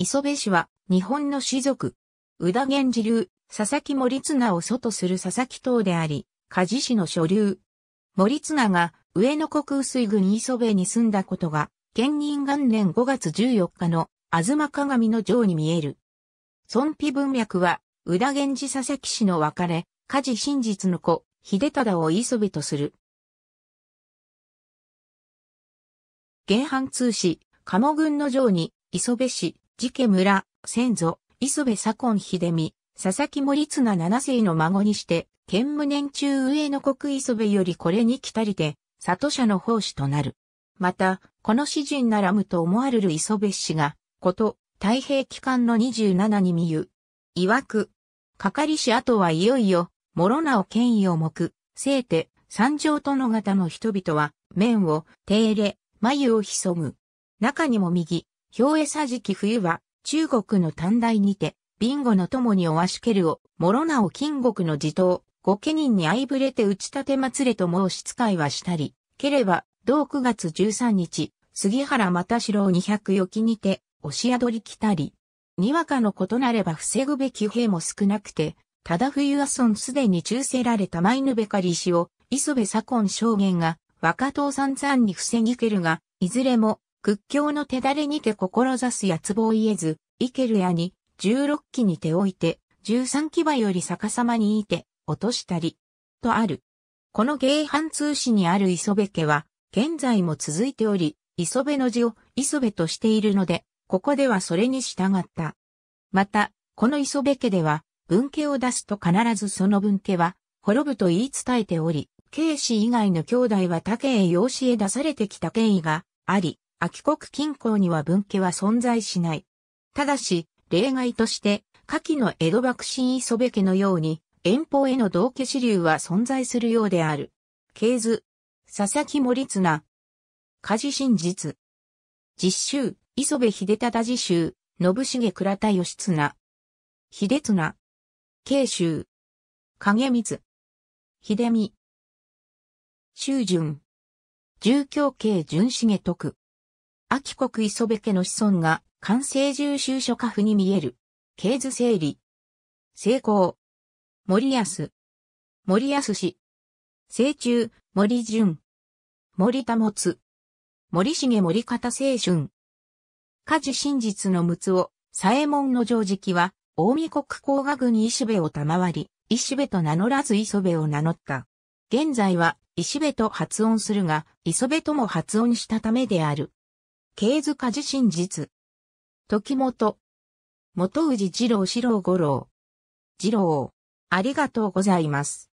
磯部氏は、日本の氏族。宇田源氏流、佐々木森綱を祖とする佐々木党であり、事氏の所流。森綱が、上野国薄郡磯部に住んだことが、県人元年5月14日の、東鏡の城に見える。尊卑文脈は、宇田源氏佐々木氏の別れ、事真実の子、秀忠を磯部とする。原藩通史、鴨郡の城に、磯部氏、寺家村、先祖、磯部左近秀美、佐々木森綱七世の孫にして、建無年中上の国磯部よりこれに来たりて、里社の奉仕となる。また、この詩人ならむと思われる磯部氏が、こと、太平期間の27に見ゆ。曰く、かかりし後はいよいよ、諸お権威を目、聖て、三条殿方の人々は、面を、手入れ、眉を潜む。中にも右、氷餌時期冬は、中国の短大にて、ビンゴの友におわしけるを、諸なお金国の地頭、御家人に相ぶれて打ち立て祭れと申し使いはしたり、ければ、同9月13日、杉原又四郎200余きにて、押し宿り来たり、にわかのことなれば防ぐべき兵も少なくて、ただ冬は孫すでに中世られたマイヌベカリ氏を、磯部左近証言が、若党三々に防ぎけるが、いずれも、屈強の手だれにて志すやつぼを言えず、生けるやに、十六期に手置いて、十三騎馬より逆さまにいて、落としたり、とある。この芸藩通史にある磯部家は、現在も続いており、磯部の字を磯部としているので、ここではそれに従った。また、この磯部家では、文家を出すと必ずその文家は、滅ぶと言い伝えており、慶氏以外の兄弟は他家へ養子へ出されてきた経緯があり、秋国近郊には分家は存在しない。ただし、例外として、下記の江戸幕臣磯部家のように、遠方への同家支流は存在するようである。経図。佐々木森綱。事真実。実習、磯部秀忠自習、信重倉田義綱。秀綱。慶州。影光。秀美。修順。住教慶順重徳。秋国磯部家の子孫が、関西重修書家譜に見える。経図整理。成功。森安。森安氏。成中、森淳。森田もつ。森重森方青春。家事真実の陸奥、左衛門の常敷は、近江国工賀郡石部を賜り、石部と名乗らず磯部を名乗った。現在は、石部と発音するが、磯部とも発音したためである。図家自身実。時元。元氏二郎四郎五郎。二郎。ありがとうございます。